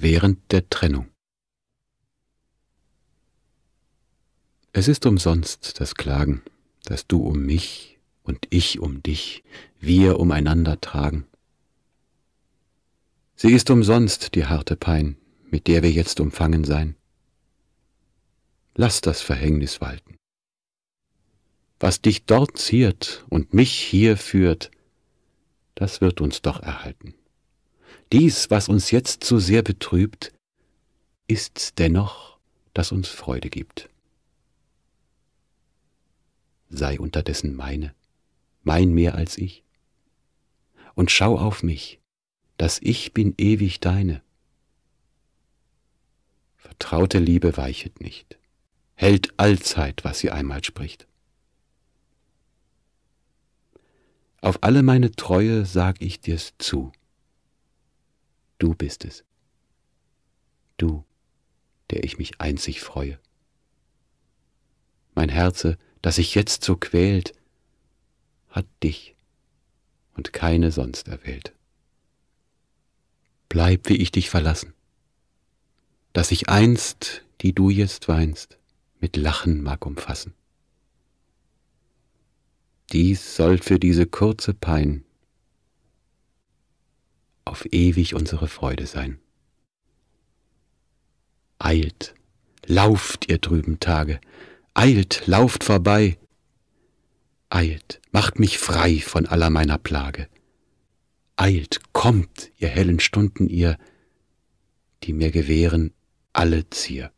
während der Trennung. Es ist umsonst das Klagen, dass du um mich und ich um dich, wir umeinander tragen. Sie ist umsonst die harte Pein, mit der wir jetzt umfangen sein. Lass das Verhängnis walten. Was dich dort ziert und mich hier führt, das wird uns doch erhalten. Dies, was uns jetzt so sehr betrübt, ist's dennoch, das uns Freude gibt. Sei unterdessen meine, mein mehr als ich, und schau auf mich, dass ich bin ewig deine. Vertraute Liebe weichet nicht, hält allzeit, was sie einmal spricht. Auf alle meine Treue sag ich dir's zu. Du bist es. Du, der ich mich einzig freue. Mein Herze, das sich jetzt so quält, hat dich und keine sonst erwählt. Bleib, wie ich dich verlassen, dass ich einst, die du jetzt weinst, mit Lachen mag umfassen. Dies soll für diese kurze Pein auf ewig unsere Freude sein. Eilt, lauft, ihr trüben Tage, eilt, lauft vorbei, eilt, macht mich frei von aller meiner Plage, eilt, kommt, ihr hellen Stunden ihr, die mir gewähren alle Zier.